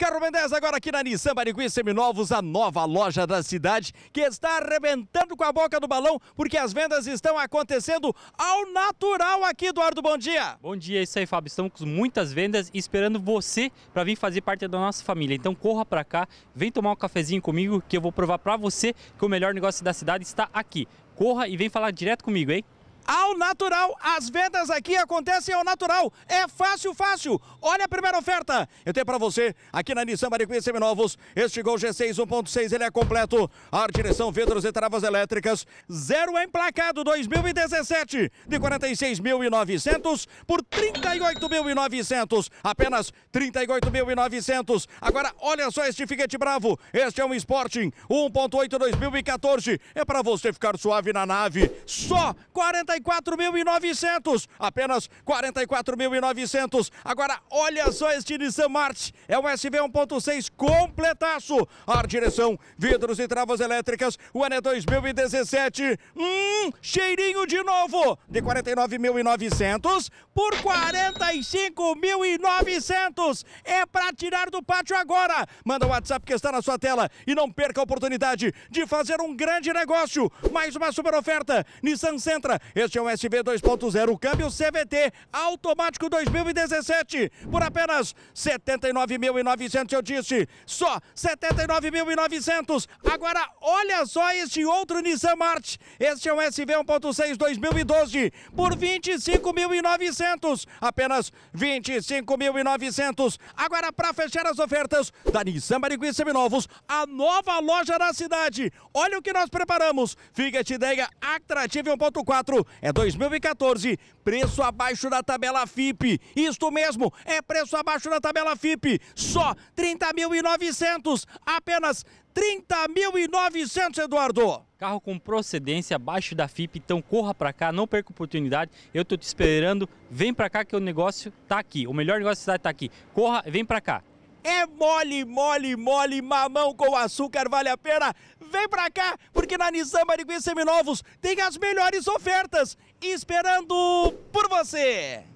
Carro Mendes agora aqui na Nissan Barigui Seminovos, a nova loja da cidade que está arrebentando com a boca do balão porque as vendas estão acontecendo ao natural aqui, Eduardo. Bom dia. Bom dia, é isso aí, Fábio. Estamos com muitas vendas e esperando você para vir fazer parte da nossa família. Então corra para cá, vem tomar um cafezinho comigo que eu vou provar para você que o melhor negócio da cidade está aqui. Corra e vem falar direto comigo, hein? ao natural. As vendas aqui acontecem ao natural. É fácil, fácil. Olha a primeira oferta. Eu tenho para você aqui na Nissan Maricuí Seminovos. Este Gol G6 1.6, ele é completo. Ar, direção, vidros e travas elétricas. Zero emplacado 2017 de 46.900 por 38.900. Apenas 38.900. Agora olha só este Fiat Bravo. Este é um Sporting 1.8 2014. É para você ficar suave na nave. Só 44 44.900, apenas 44.900. Agora olha só este Nissan March, é um SV 1.6 completaço. Ar direção, vidros e travas elétricas. O ano é 2017. Hum, cheirinho de novo. De 49.900 por 45.900. É para tirar do pátio agora. Manda o WhatsApp que está na sua tela e não perca a oportunidade de fazer um grande negócio. Mais uma super oferta. Nissan Sentra, este é um SV 2.0 câmbio CVT automático 2017 por apenas 79.900, eu disse, só 79.900. Agora olha só este outro Nissan March. Este é um SV 1.6 2012 por 25.900, apenas 25.900. Agora para fechar as ofertas da Nissan Mariguí Seminovos, a nova loja na cidade. Olha o que nós preparamos. Fiat Ideia Actrativa 1.4 é 2014, preço abaixo da tabela FIP. Isto mesmo, é preço abaixo da tabela FIP. Só 30.900, apenas 30.900, Eduardo. Carro com procedência abaixo da FIP, então corra para cá, não perca oportunidade. Eu tô te esperando. Vem para cá que o negócio tá aqui. O melhor negócio da cidade tá aqui. Corra, vem para cá. É mole, mole, mole, mamão com açúcar, vale a pena? Vem pra cá, porque na Nissan Mariguim Seminovos tem as melhores ofertas esperando por você!